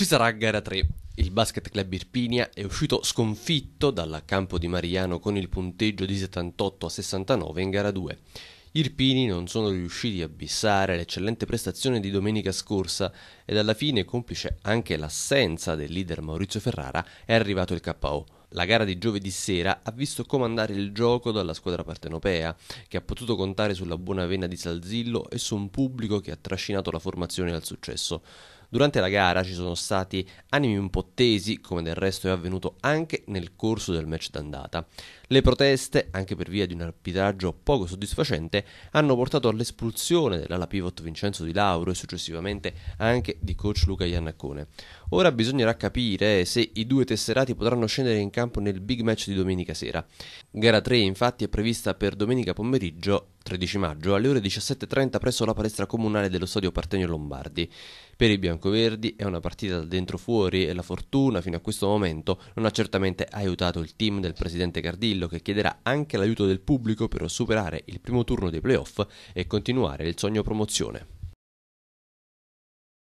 Ci sarà gara 3. Il Basket Club Irpinia è uscito sconfitto dalla Campo di Mariano con il punteggio di 78 a 69 in gara 2. Gli Irpini non sono riusciti a bissare l'eccellente prestazione di domenica scorsa ed alla fine, complice anche l'assenza del leader Maurizio Ferrara, è arrivato il KO. La gara di giovedì sera ha visto comandare il gioco dalla squadra partenopea, che ha potuto contare sulla buona vena di Salzillo e su un pubblico che ha trascinato la formazione al successo. Durante la gara ci sono stati animi un po' tesi, come del resto è avvenuto anche nel corso del match d'andata. Le proteste, anche per via di un arbitraggio poco soddisfacente, hanno portato all'espulsione dell'ala pivot Vincenzo Di Lauro e successivamente anche di coach Luca Iannaccone. Ora bisognerà capire se i due tesserati potranno scendere in campo nel big match di domenica sera. Gara 3 infatti è prevista per domenica pomeriggio 13 maggio, alle ore 17.30 presso la palestra comunale dello stadio Partenio Lombardi. Per i biancoverdi è una partita da dentro fuori e la fortuna fino a questo momento non ha certamente aiutato il team del presidente Cardillo che chiederà anche l'aiuto del pubblico per superare il primo turno dei playoff e continuare il sogno promozione.